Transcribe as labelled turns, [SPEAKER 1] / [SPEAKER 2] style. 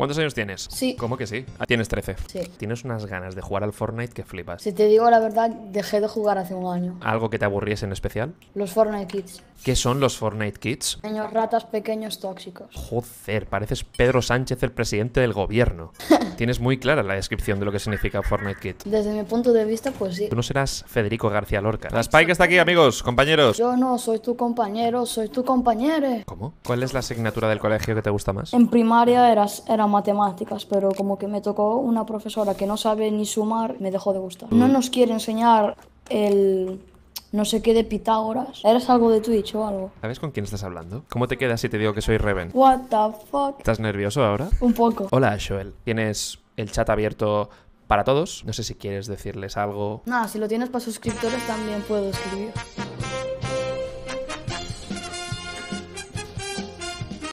[SPEAKER 1] ¿Cuántos años tienes? Sí. ¿Cómo que sí? Ah, tienes 13. Sí. Tienes unas ganas de jugar al Fortnite que flipas. Si
[SPEAKER 2] te digo la verdad, dejé de jugar hace un año.
[SPEAKER 1] ¿Algo que te aburriese en especial?
[SPEAKER 2] Los Fortnite Kids.
[SPEAKER 1] ¿Qué son los Fortnite Kids?
[SPEAKER 2] Pequeños ratas, pequeños tóxicos.
[SPEAKER 1] Joder, pareces Pedro Sánchez, el presidente del gobierno. tienes muy clara la descripción de lo que significa Fortnite Kit.
[SPEAKER 2] Desde mi punto de vista, pues sí. Tú no
[SPEAKER 1] serás Federico García Lorca. La Spike está aquí, amigos, compañeros.
[SPEAKER 2] Yo no soy tu compañero, soy tu compañero.
[SPEAKER 1] ¿Cómo? ¿Cuál es la asignatura del colegio que te gusta más?
[SPEAKER 2] En primaria eras, era matemáticas, pero como que me tocó una profesora que no sabe ni sumar, me dejó de gustar. No nos quiere enseñar el no sé qué de Pitágoras. ¿Eres algo de Twitch o algo?
[SPEAKER 1] ¿Sabes con quién estás hablando? ¿Cómo te quedas si te digo que soy Reven?
[SPEAKER 2] What the fuck?
[SPEAKER 1] ¿Estás nervioso ahora?
[SPEAKER 2] Un poco. Hola,
[SPEAKER 1] Joel. Tienes el chat abierto para todos. No sé si quieres decirles algo.
[SPEAKER 3] Nada, si lo tienes para suscriptores también puedo escribir.